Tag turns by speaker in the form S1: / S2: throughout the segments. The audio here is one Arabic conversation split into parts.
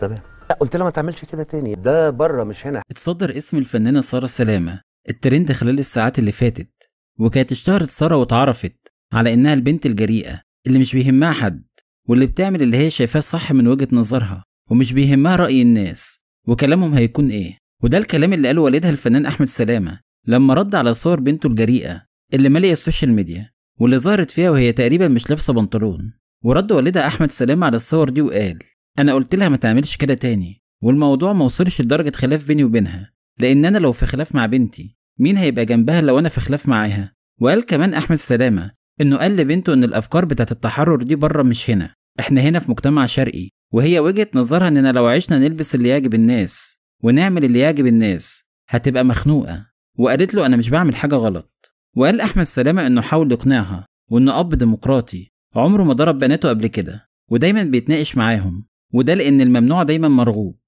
S1: تمام لا قلت لها ما تعملش كده تاني ده بره مش هنا اتصدر اسم الفنانه ساره سلامه الترند خلال الساعات اللي فاتت وكانت اشتهرت ساره واتعرفت على انها البنت الجريئه اللي مش بيهمها حد واللي بتعمل اللي هي شايفاه صح من وجهه نظرها ومش بيهمها راي الناس وكلامهم هيكون ايه وده الكلام اللي قاله والدها الفنان احمد سلامه لما رد على صور بنته الجريئه اللي ماليه السوشيال ميديا واللي ظهرت فيها وهي تقريبا مش لابسه بنطلون ورد والدها احمد سلامه على الصور دي وقال انا قلت لها ما تعملش كده تاني والموضوع ما وصلش لدرجه خلاف بيني وبينها لان انا لو في خلاف مع بنتي مين هيبقى جنبها لو انا في خلاف معاها وقال كمان احمد سلامه انه قال لبنته ان الافكار بتاعه التحرر دي بره مش هنا احنا هنا في مجتمع شرقي وهي وجهه نظرها اننا لو عشنا نلبس اللي يعجب الناس ونعمل اللي يعجب الناس هتبقى مخنوقه وقالت له انا مش بعمل حاجه غلط وقال احمد سلامه انه حاول يقنعها وانه اب ديمقراطي عمره ما ضرب بناته قبل كده ودايما بيتناقش معاهم وده لأن الممنوع دايما مرغوب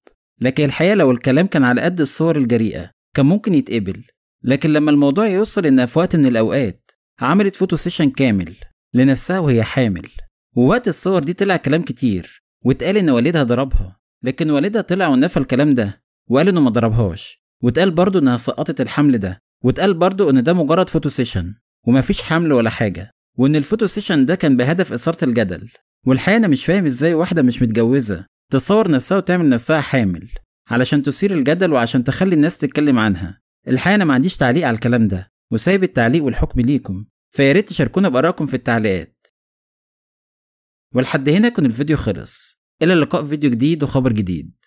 S1: لكن الحقيقة لو الكلام كان على قد الصور الجريئة كان ممكن يتقبل لكن لما الموضوع يوصل إنها في وقت من الأوقات عملت فوتو سيشن كامل لنفسها وهي حامل ووقت الصور دي طلع كلام كتير واتقال إن والدها ضربها لكن والدها طلع ونفى الكلام ده وقال إنه ما ضربهاش واتقال برضه إنها سقطت الحمل ده واتقال برضه إن ده مجرد فوتو سيشن ومفيش حمل ولا حاجة وإن الفوتو سيشن ده كان بهدف إثارة الجدل والحقيقة أنا مش فاهم إزاي واحدة مش متجوزة تصور نفسها وتعمل نفسها حامل علشان تثير الجدل وعشان تخلي الناس تتكلم عنها الحقيقة أنا ما عنديش تعليق على الكلام ده وسايب التعليق والحكم ليكم فياريت تشاركونا بآرائكم في التعليقات ولحد هنا يكون الفيديو خلص إلى اللقاء في فيديو جديد وخبر جديد